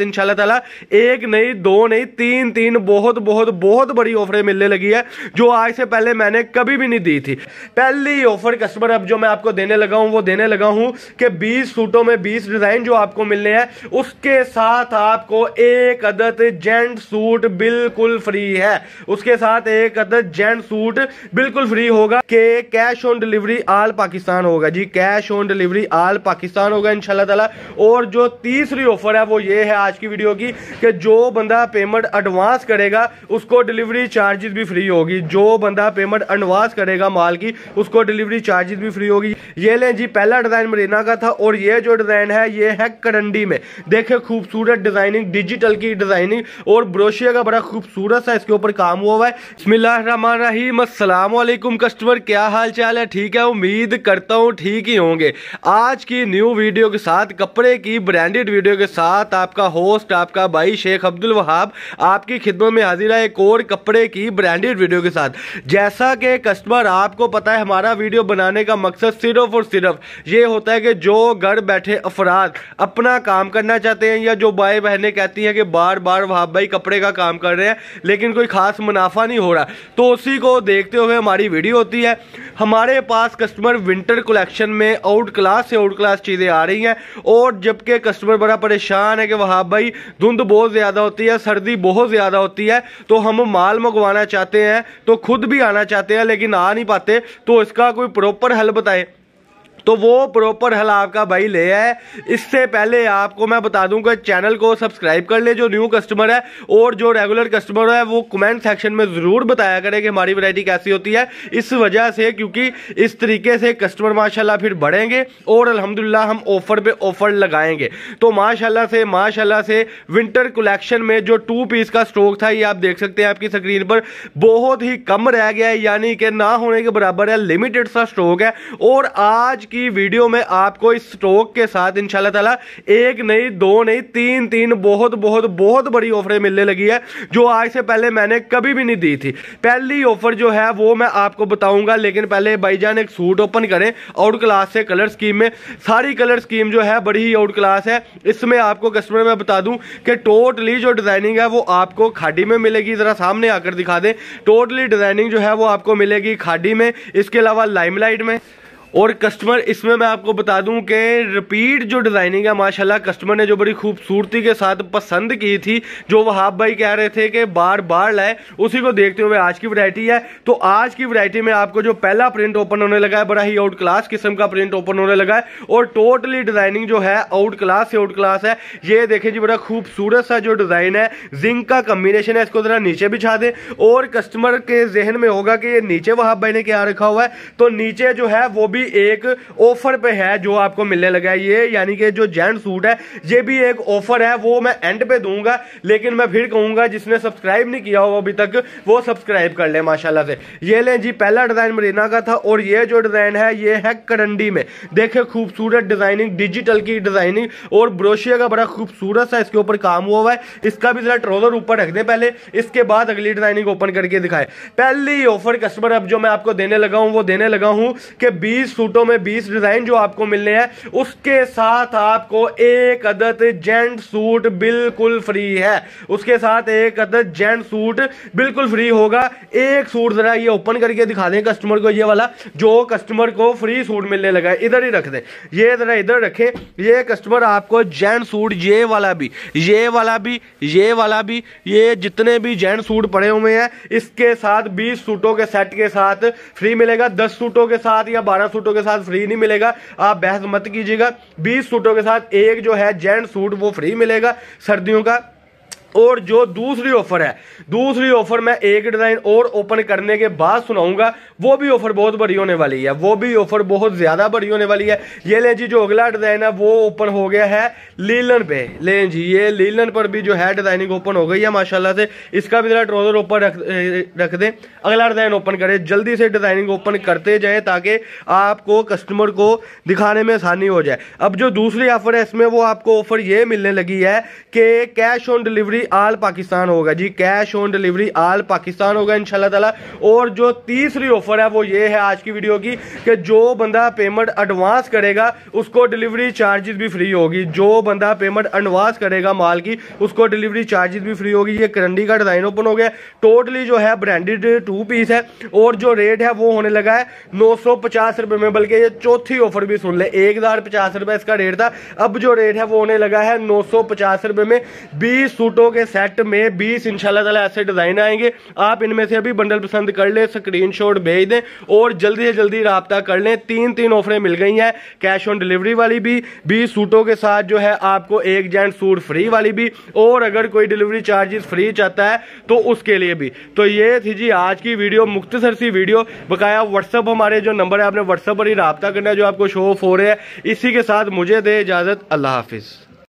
इंशाल्लाह ताला एक नहीं दो नहीं तीन तीन बहुत बहुत बहुत बड़ी ऑफरें मिलने लगी है जो आज से पहले मैंने कभी भी नहीं दी थी पहली ऑफर कस्टमर अब जो मैं आपको देने लगा हूं वो देने लगा हूं कि 20 सूटों में 20 डिजाइन जो आपको मिलने हैं उसके साथ आपको एक अदद जेंट सूट बिल्कुल फ्री है उसके साथ एक अदद जेंट सूट बिल्कुल फ्री होगा के cash on delivery all Pakistan होगा जी cash on delivery all Pakistan होगा इनशाला और जो तीसरी ऑफर है वो ये है आज की वीडियो की कि जो बंदा पेमेंट एडवांस करेगा उसको डिलीवरी चार्जेस भी फ्री होगी जो बंदा पेमेंट एडवांस करेगा माल की उसको डिलीवरी चार्जेस भी फ्री होगी ये लें जी पहला डिज़ाइन मरीना का था और ये जो डिज़ाइन है ये है करंडी में देखे खूबसूरत डिज़ाइनिंग डिजिटल की डिज़ाइनिंग और ब्रोशिया का बड़ा खूबसूरत सा इसके ऊपर काम हुआ हुआ है बसमिलकुम कस्टमर क्या हाल चाल है ठीक है उम्मीद करता हूँ ठीक ही होंगे आज की न्यू वीडियो के साथ कपड़े की ब्रांडेड वीडियो के साथ आपका होस्ट आपका भाई शेख अब्दुल वहाब आपकी खिदमत में हाजिर है एक और कपड़े की ब्रांडेड वीडियो के साथ जैसा कि कस्टमर आपको पता है हमारा वीडियो बनाने का मकसद सिर्फ और सिर्फ ये होता है कि जो घर बैठे अफराद अपना काम करना चाहते हैं या जो भाई बहनें कहती हैं कि बार बार वहाब भाई कपड़े का काम कर रहे हैं लेकिन कोई खास मुनाफा नहीं हो रहा तो उसी को देखते हुए हमारी वीडियो होती है हमारे पास कस्टमर विंटर कलेक्शन में आउट क्लास से आउट क्लास चीज़ें आ रही हैं और जबकि कस्टमर बड़ा परेशान है कि वहाँ साहब भाई धुंध बहुत ज़्यादा होती है सर्दी बहुत ज़्यादा होती है तो हम माल मंगवाना चाहते हैं तो खुद भी आना चाहते हैं लेकिन आ नहीं पाते तो इसका कोई प्रॉपर हल बताएं तो वो प्रॉपर हल आपका भाई ले है इससे पहले आपको मैं बता दूं कि चैनल को सब्सक्राइब कर ले जो न्यू कस्टमर है और जो रेगुलर कस्टमर है वो कमेंट सेक्शन में ज़रूर बताया करें कि हमारी वैरायटी कैसी होती है इस वजह से क्योंकि इस तरीके से कस्टमर माशाल्लाह फिर बढ़ेंगे और अल्हम्दुलिल्लाह हम ऑफ़र पे ऑफ़र लगाएंगे तो माशाल्लाह से माशाल्लाह से विंटर कलेक्शन में जो टू पीस का स्टॉक था ये आप देख सकते हैं आपकी स्क्रीन पर बहुत ही कम रह गया है यानी कि ना होने के बराबर है लिमिटेड सा स्टॉक है और आज की वीडियो में आपको इस स्टॉक के साथ इनशाला तला एक नहीं दो नहीं तीन तीन बहुत बहुत बहुत बड़ी ऑफरें मिलने लगी है जो आज से पहले मैंने कभी भी नहीं दी थी पहली ऑफर जो है वो मैं आपको बताऊंगा लेकिन पहले भाईजान एक सूट ओपन करें आउट क्लास से कलर स्कीम में सारी कलर स्कीम जो है बड़ी ही आउट क्लास है इसमें आपको कस्टमर में बता दूं कि टोटली जो डिजाइनिंग है वो आपको खाडी में मिलेगी जरा सामने आकर दिखा दें टोटली डिजाइनिंग जो है वो आपको मिलेगी खाडी में इसके अलावा लाइमलाइट में और कस्टमर इसमें मैं आपको बता दूं कि रिपीट जो डिज़ाइनिंग है माशाल्लाह कस्टमर ने जो बड़ी खूबसूरती के साथ पसंद की थी जो वहाब भाई कह रहे थे कि बार बार लाए उसी को देखते हुए आज की वरायटी है तो आज की वरायटी में आपको जो पहला प्रिंट ओपन होने लगा है बड़ा ही आउट क्लास किस्म का प्रिंट ओपन होने लगा है और टोटली डिज़ाइनिंग जो है आउट क्लास से आउट क्लास है ये देखें जी बड़ा खूबसूरत सा जो डिज़ाइन है जिंक का कम्बिनेशन है इसको ज़रा नीचे बिछा दें और कस्टमर के जहन में होगा कि ये नीचे वहाब भाई ने क्या रखा हुआ है तो नीचे जो है वो भी भी एक ऑफर पे है जो आपको मिलने लगा है ये यानी कि जो जेंट सूट है ये भी एक ऑफर है वो मैं एंड पे दूंगा लेकिन मैं फिर कहूंगा जिसने सब्सक्राइब नहीं किया हो अभी तक वो सब्सक्राइब कर ले माशाला से ये लें जी पहला डिजाइन मरीना का था और ये जो डिजाइन है ये है करंडी में देखे खूबसूरत डिजाइनिंग डिजिटल की डिजाइनिंग और ब्रोशिया का बड़ा खूबसूरत सा इसके ऊपर काम हुआ हुआ है इसका भी जरा ट्रोजर ऊपर रख दे पहले इसके बाद अगली डिजाइनिंग ओपन करके दिखाए पहली ऑफर कस्टमर अब जो मैं आपको देने लगा हूं वो देने लगा हूं कि बीस बीस सूटों में 20 डिजाइन जो आपको मिलने हैं उसके साथ आपको एक अदद जेंट सूट बिल्कुल फ्री है उसके साथ एक अदद जेंट सूट बिल्कुल फ्री होगा एक सूट जरा ये ओपन करके दिखा दें कस्टमर को ये वाला जो कस्टमर को फ्री सूट मिलने लगा है इधर ही रख दें ये जरा इधर रखें ये कस्टमर आपको जेंट सूट ये वाला भी ये वाला भी ये वाला भी ये जितने भी जेंट सूट पड़े हुए हैं इसके साथ बीस सूटों के सेट के साथ फ्री मिलेगा दस सूटों के साथ या बारह सूट सूटों के साथ फ्री नहीं मिलेगा आप बहस मत कीजिएगा बीस सूटों के साथ एक जो है जेंट सूट वो फ्री मिलेगा सर्दियों का और जो दूसरी ऑफर है दूसरी ऑफर मैं एक डिज़ाइन और ओपन करने के बाद सुनाऊंगा वो भी ऑफर बहुत बड़ी होने वाली है वो भी ऑफर बहुत ज़्यादा बड़ी होने वाली है ये लें जी जो अगला डिज़ाइन है वो ओपन हो गया है लीलन पे लें जी ये लीलन पर भी जो है डिज़ाइनिंग ओपन हो गई है माशाला से इसका भी ज़रा ट्रोज़र ओपन रख रख दें अगला डिज़ाइन ओपन करें जल्दी से डिज़ाइनिंग ओपन करते जाए ताकि आपको कस्टमर को दिखाने में आसानी हो जाए अब जो दूसरी ऑफर है इसमें वो आपको ऑफर ये मिलने लगी है कि cash on delivery delivery all Pakistan होगा जी cash on delivery all Pakistan होगा इनशाला तला और जो तीसरी ऑफर है वो ये है आज की वीडियो की कि जो बंदा पेमेंट एडवांस करेगा उसको डिलीवरी चार्जेस भी फ्री होगी जो बंदा पेमेंट एडवांस करेगा माल की उसको डिलीवरी चार्जेस भी फ्री होगी ये करंडी का डिज़ाइन ओपन हो गया टोटली जो है ब्रांडेड टू पीस है और जो रेट है वो होने लगा है नौ रुपए में बल्कि ये चौथी ऑफर भी सुन ले एक रुपए इसका रेट था अब जो रेट है वो होने लगा है नौ रुपए में बीस सूटों के सेट में 20 इंशाल्लाह ताला ऐसे डिज़ाइन आएंगे आप इनमें से अभी बंडल पसंद कर लें स्क्रीन भेज दें और जल्दी से जल्दी रहा कर लें तीन तीन ऑफरें मिल गई हैं कैश ऑन डिलीवरी वाली भी बीस सूटों के साथ जो है आपको एक जेंट सूट फ्री वाली भी और अगर कोई डिलीवरी चार्जेस फ्री चाहता है तो उसके लिए भी तो ये थी जी आज की वीडियो मुख्तसर सी वीडियो बकाया व्हाट्सअप हमारे जो नंबर है आपने व्हाट्सअप पर ही रहा करना जो आपको शो ऑफ हो रहे हैं इसी के साथ मुझे दे इजाज़त अल्लाह हाफिज़